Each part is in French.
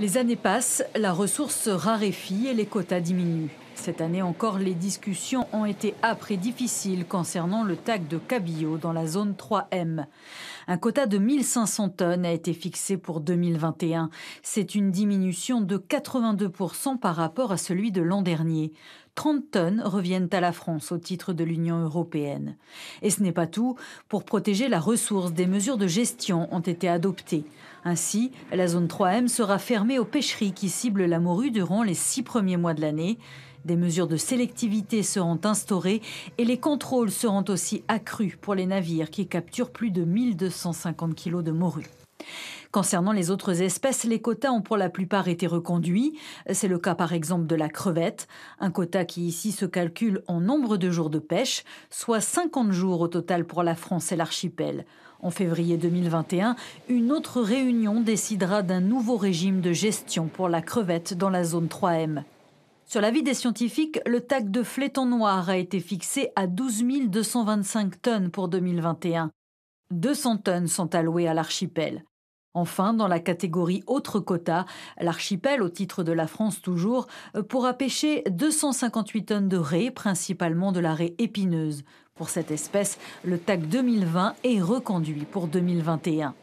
Les années passent, la ressource se raréfie et les quotas diminuent. Cette année encore, les discussions ont été âpres et difficiles concernant le TAC de cabillaud dans la zone 3M. Un quota de 1500 tonnes a été fixé pour 2021. C'est une diminution de 82% par rapport à celui de l'an dernier. 30 tonnes reviennent à la France au titre de l'Union européenne. Et ce n'est pas tout. Pour protéger la ressource, des mesures de gestion ont été adoptées. Ainsi, la zone 3M sera fermée aux pêcheries qui ciblent la morue durant les six premiers mois de l'année. Des mesures de sélectivité seront instaurées et les contrôles seront aussi accrus pour les navires qui capturent plus de 1250 kg de morue. Concernant les autres espèces, les quotas ont pour la plupart été reconduits. C'est le cas par exemple de la crevette, un quota qui ici se calcule en nombre de jours de pêche, soit 50 jours au total pour la France et l'archipel. En février 2021, une autre réunion décidera d'un nouveau régime de gestion pour la crevette dans la zone 3M. Sur l'avis des scientifiques, le TAC de fléton noir a été fixé à 12 225 tonnes pour 2021. 200 tonnes sont allouées à l'archipel. Enfin, dans la catégorie autres quotas, l'archipel, au titre de la France toujours, pourra pêcher 258 tonnes de raies, principalement de la raie épineuse. Pour cette espèce, le TAC 2020 est reconduit pour 2021.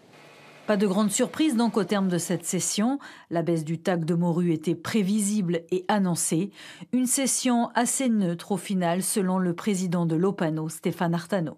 Pas de grande surprise donc au terme de cette session. La baisse du TAC de Morue était prévisible et annoncée. Une session assez neutre au final selon le président de l'OPANO, Stéphane Artano.